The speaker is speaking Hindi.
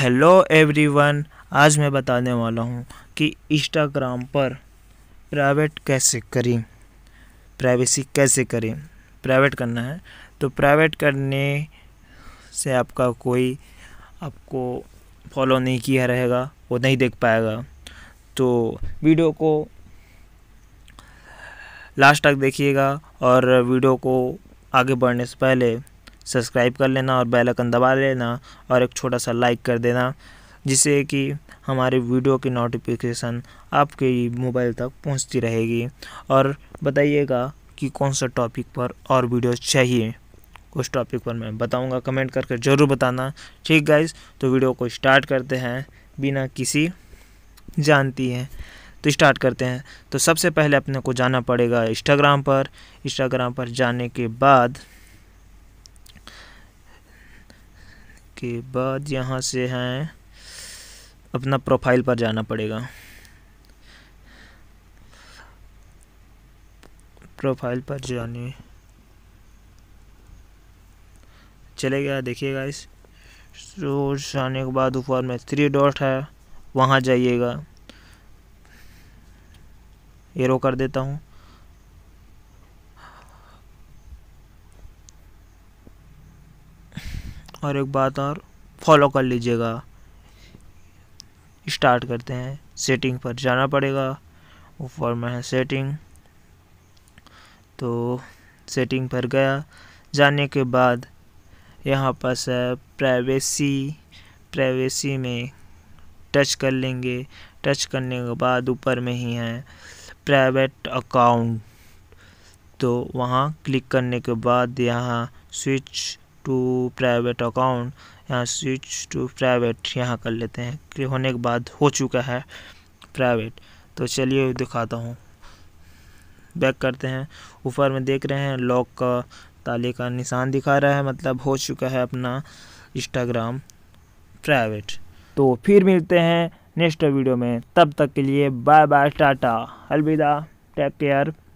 हेलो एवरीवन आज मैं बताने वाला हूँ कि इंस्टाग्राम पर प्राइवेट कैसे करें प्राइवेसी कैसे करें प्राइवेट करना है तो प्राइवेट करने से आपका कोई आपको फॉलो नहीं किया रहेगा वो नहीं देख पाएगा तो वीडियो को लास्ट तक देखिएगा और वीडियो को आगे बढ़ने से पहले सब्सक्राइब कर लेना और बेल आइकन दबा लेना और एक छोटा सा लाइक कर देना जिससे कि हमारे वीडियो की नोटिफिकेशन आपके मोबाइल तक पहुंचती रहेगी और बताइएगा कि कौन सा टॉपिक पर और वीडियो चाहिए उस टॉपिक पर मैं बताऊंगा कमेंट करके ज़रूर बताना ठीक गाइज तो वीडियो को स्टार्ट करते हैं बिना किसी जानती है तो स्टार्ट करते हैं तो सबसे पहले अपने को जाना पड़ेगा इंस्टाग्राम पर इंस्टाग्राम पर जाने के बाद उसके बाद यहाँ से हैं अपना प्रोफाइल पर जाना पड़ेगा प्रोफाइल पर जाने चले गया देखिएगा इस सोर्स आने के बाद ऊपर में थ्री डॉट है वहाँ जाइएगा एरो कर देता हूँ और एक बात और फॉलो कर लीजिएगा स्टार्ट करते हैं सेटिंग पर जाना पड़ेगा ऊपर में है सेटिंग तो सेटिंग पर गया जाने के बाद यहाँ पास है प्राइवेसी प्राइवेसी में टच कर लेंगे टच करने के बाद ऊपर में ही है प्राइवेट अकाउंट तो वहाँ क्लिक करने के बाद यहाँ स्विच टू प्राइवेट अकाउंट यहाँ स्विच टू प्राइवेट यहाँ कर लेते हैं होने के बाद हो चुका है प्राइवेट तो चलिए दिखाता हूँ बैक करते हैं ऊपर में देख रहे हैं लॉक का ताले का निशान दिखा रहा है मतलब हो चुका है अपना इंस्टाग्राम प्राइवेट तो फिर मिलते हैं नेक्स्ट वीडियो में तब तक के लिए बाय बाय टाटा अलविदा टेक केयर